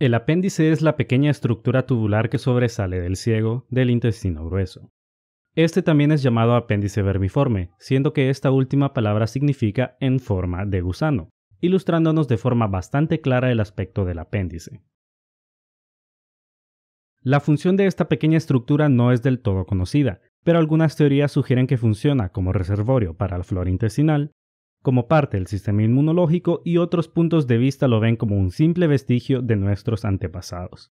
El apéndice es la pequeña estructura tubular que sobresale del ciego del intestino grueso. Este también es llamado apéndice vermiforme, siendo que esta última palabra significa en forma de gusano, ilustrándonos de forma bastante clara el aspecto del apéndice. La función de esta pequeña estructura no es del todo conocida, pero algunas teorías sugieren que funciona como reservorio para la flora intestinal como parte del sistema inmunológico y otros puntos de vista lo ven como un simple vestigio de nuestros antepasados.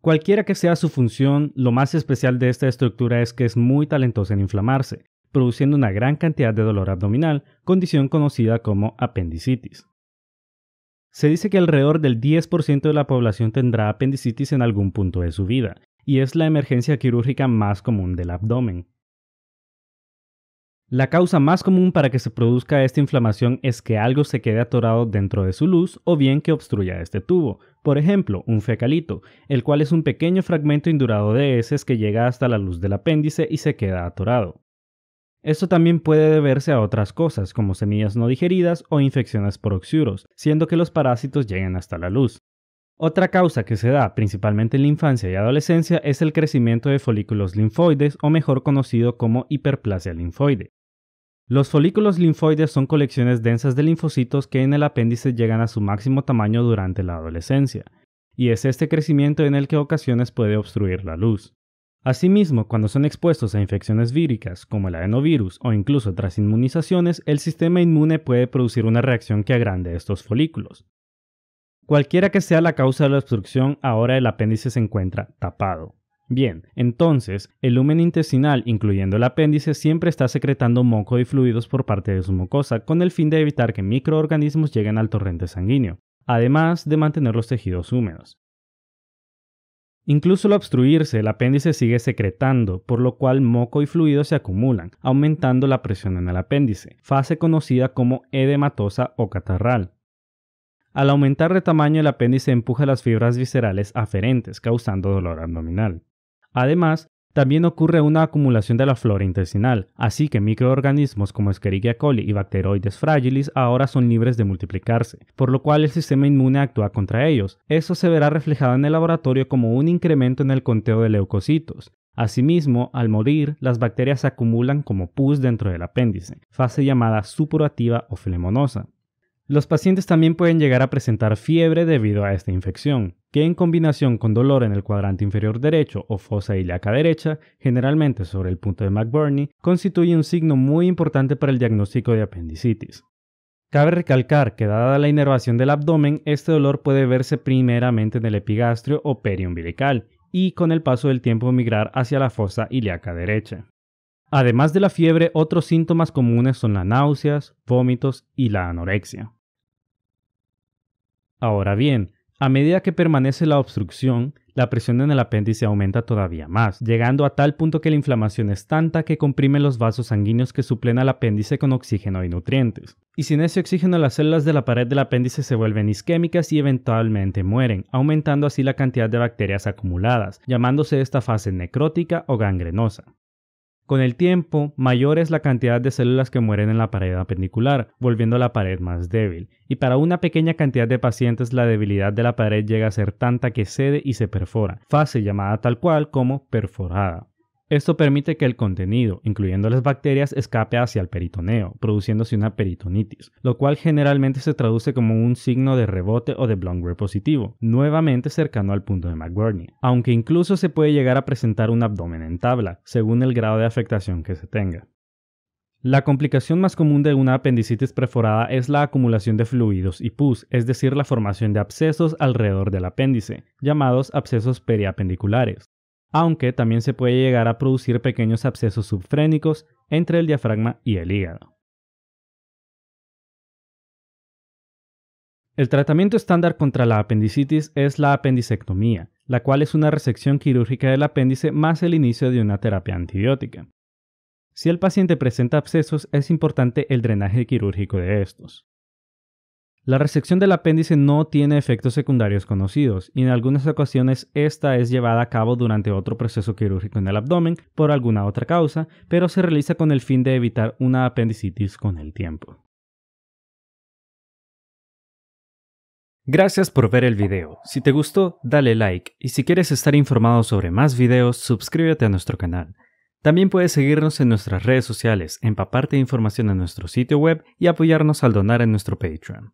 Cualquiera que sea su función, lo más especial de esta estructura es que es muy talentosa en inflamarse, produciendo una gran cantidad de dolor abdominal, condición conocida como apendicitis. Se dice que alrededor del 10% de la población tendrá apendicitis en algún punto de su vida, y es la emergencia quirúrgica más común del abdomen. La causa más común para que se produzca esta inflamación es que algo se quede atorado dentro de su luz o bien que obstruya este tubo, por ejemplo, un fecalito, el cual es un pequeño fragmento indurado de heces que llega hasta la luz del apéndice y se queda atorado. Esto también puede deberse a otras cosas, como semillas no digeridas o infecciones por oxiuros, siendo que los parásitos lleguen hasta la luz. Otra causa que se da principalmente en la infancia y adolescencia es el crecimiento de folículos linfoides o mejor conocido como hiperplasia linfoide. Los folículos linfoides son colecciones densas de linfocitos que en el apéndice llegan a su máximo tamaño durante la adolescencia, y es este crecimiento en el que ocasiones puede obstruir la luz. Asimismo, cuando son expuestos a infecciones víricas, como el adenovirus o incluso tras inmunizaciones, el sistema inmune puede producir una reacción que agrande estos folículos. Cualquiera que sea la causa de la obstrucción, ahora el apéndice se encuentra tapado. Bien, entonces, el lumen intestinal, incluyendo el apéndice, siempre está secretando moco y fluidos por parte de su mucosa, con el fin de evitar que microorganismos lleguen al torrente sanguíneo, además de mantener los tejidos húmedos. Incluso al obstruirse, el apéndice sigue secretando, por lo cual moco y fluidos se acumulan, aumentando la presión en el apéndice, fase conocida como edematosa o catarral. Al aumentar de tamaño, el apéndice empuja las fibras viscerales aferentes, causando dolor abdominal. Además, también ocurre una acumulación de la flora intestinal, así que microorganismos como Escherichia coli y bacteroides fragilis ahora son libres de multiplicarse, por lo cual el sistema inmune actúa contra ellos. Eso se verá reflejado en el laboratorio como un incremento en el conteo de leucocitos. Asimismo, al morir, las bacterias se acumulan como pus dentro del apéndice, fase llamada supurativa o flemonosa. Los pacientes también pueden llegar a presentar fiebre debido a esta infección, que en combinación con dolor en el cuadrante inferior derecho o fosa ilíaca derecha, generalmente sobre el punto de McBurney, constituye un signo muy importante para el diagnóstico de apendicitis. Cabe recalcar que dada la inervación del abdomen, este dolor puede verse primeramente en el epigastrio o periumbilical y con el paso del tiempo migrar hacia la fosa ilíaca derecha. Además de la fiebre, otros síntomas comunes son las náuseas, vómitos y la anorexia. Ahora bien, a medida que permanece la obstrucción, la presión en el apéndice aumenta todavía más, llegando a tal punto que la inflamación es tanta que comprime los vasos sanguíneos que suplen al apéndice con oxígeno y nutrientes. Y sin ese oxígeno las células de la pared del apéndice se vuelven isquémicas y eventualmente mueren, aumentando así la cantidad de bacterias acumuladas, llamándose esta fase necrótica o gangrenosa. Con el tiempo, mayor es la cantidad de células que mueren en la pared apendicular, volviendo la pared más débil, y para una pequeña cantidad de pacientes la debilidad de la pared llega a ser tanta que cede y se perfora, fase llamada tal cual como perforada. Esto permite que el contenido, incluyendo las bacterias, escape hacia el peritoneo, produciéndose una peritonitis, lo cual generalmente se traduce como un signo de rebote o de Blomgren positivo, nuevamente cercano al punto de McBurney, aunque incluso se puede llegar a presentar un abdomen en tabla, según el grado de afectación que se tenga. La complicación más común de una apendicitis perforada es la acumulación de fluidos y pus, es decir, la formación de abscesos alrededor del apéndice, llamados abscesos periapendiculares aunque también se puede llegar a producir pequeños abscesos subfrénicos entre el diafragma y el hígado. El tratamiento estándar contra la apendicitis es la apendicectomía, la cual es una resección quirúrgica del apéndice más el inicio de una terapia antibiótica. Si el paciente presenta abscesos, es importante el drenaje quirúrgico de estos. La resección del apéndice no tiene efectos secundarios conocidos y en algunas ocasiones esta es llevada a cabo durante otro proceso quirúrgico en el abdomen por alguna otra causa, pero se realiza con el fin de evitar una apendicitis con el tiempo. Gracias por ver el video. Si te gustó, dale like y si quieres estar informado sobre más videos, suscríbete a nuestro canal. También puedes seguirnos en nuestras redes sociales, empaparte información en nuestro sitio web y apoyarnos al donar en nuestro Patreon.